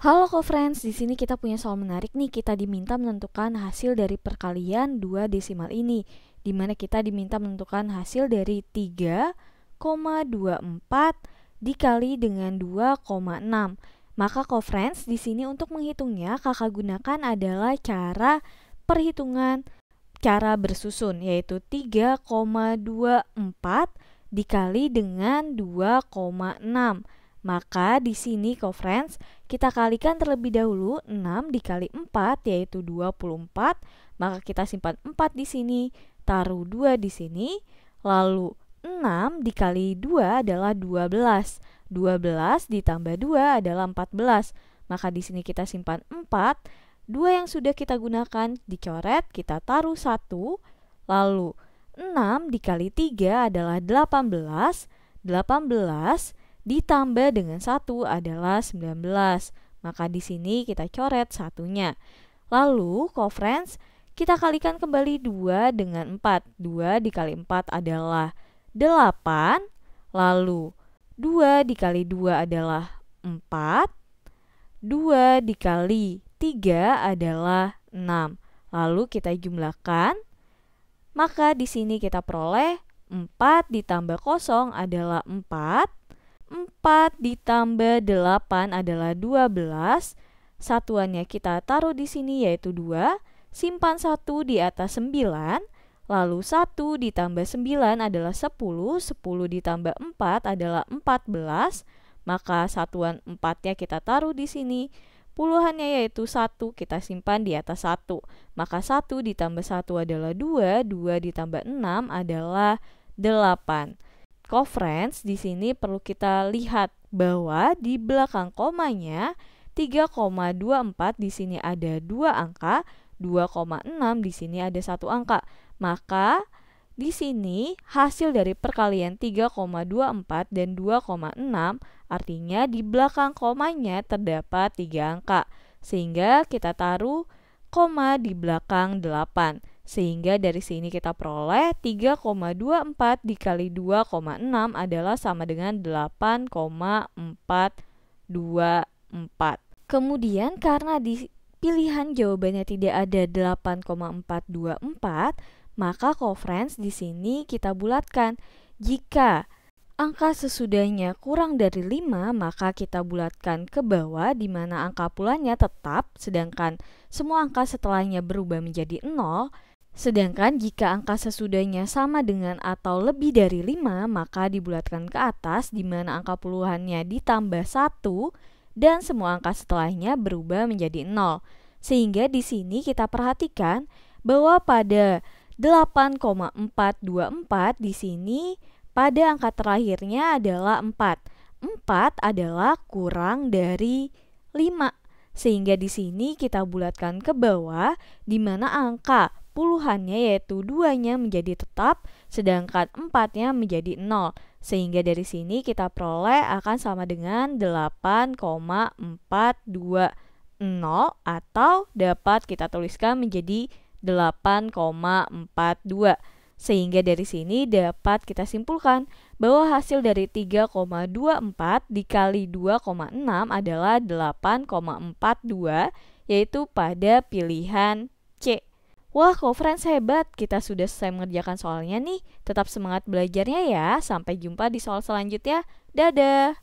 Halo co-friends, di sini kita punya soal menarik nih. Kita diminta menentukan hasil dari perkalian dua desimal ini, di mana kita diminta menentukan hasil dari 3,24 dikali dengan 2,6. Maka co-friends, di sini untuk menghitungnya kakak gunakan adalah cara perhitungan cara bersusun yaitu 3,24 dikali dengan 2,6. Maka di sini co-friends, kita kalikan terlebih dahulu 6 dikali 4 yaitu 24, maka kita simpan 4 di sini, taruh 2 di sini, lalu 6 dikali 2 adalah 12. 12 ditambah 2 adalah 14. Maka di sini kita simpan 4. 2 yang sudah kita gunakan dicoret, kita taruh 1. Lalu 6 dikali 3 adalah 18. 18 ditambah dengan 1 adalah 19. Maka di sini kita coret satunya. Lalu co-friends, kita kalikan kembali 2 dengan 4. 2 dikali 4 adalah 8. Lalu 2 dikali 2 adalah 4. 2 dikali 3 adalah 6. Lalu kita jumlahkan. Maka di sini kita peroleh 4 ditambah 0 adalah 4. 4 ditambah 8 adalah 12. Satuannya kita taruh di sini yaitu 2. Simpan 1 di atas 9. Lalu 1 ditambah 9 adalah 10. 10 ditambah 4 adalah 14. Maka satuan 4-nya kita taruh di sini. Puluhannya yaitu 1 kita simpan di atas 1. Maka 1 ditambah 1 adalah 2. 2 ditambah 6 adalah 8. Friends, di sini perlu kita lihat bahwa di belakang komanya 3,24 di sini ada dua angka, 2,6 di sini ada satu angka. Maka di sini hasil dari perkalian 3,24 dan 2,6 artinya di belakang komanya terdapat tiga angka. Sehingga kita taruh koma di belakang 8. Sehingga dari sini kita peroleh 3,24 dikali 2,6 adalah sama dengan 8,424. Kemudian karena di pilihan jawabannya tidak ada 8,424, maka kofrens di sini kita bulatkan. Jika angka sesudahnya kurang dari 5, maka kita bulatkan ke bawah di mana angka pulangnya tetap, sedangkan semua angka setelahnya berubah menjadi 0, Sedangkan jika angka sesudahnya sama dengan atau lebih dari 5, maka dibulatkan ke atas di mana angka puluhannya ditambah 1 dan semua angka setelahnya berubah menjadi 0. Sehingga di sini kita perhatikan bahwa pada 8,424 di sini pada angka terakhirnya adalah 4. 4 adalah kurang dari 5. Sehingga di sini kita bulatkan ke bawah di mana angka puluhannya yaitu duanya menjadi tetap sedangkan empatnya menjadi nol, sehingga dari sini kita peroleh akan sama dengan 8,420 atau dapat kita tuliskan menjadi 8,42 sehingga dari sini dapat kita simpulkan bahwa hasil dari 3,24 dikali 2,6 adalah 8,42 yaitu pada pilihan C. Wah, kok friends hebat. Kita sudah selesai mengerjakan soalnya nih. Tetap semangat belajarnya ya. Sampai jumpa di soal selanjutnya. Dadah.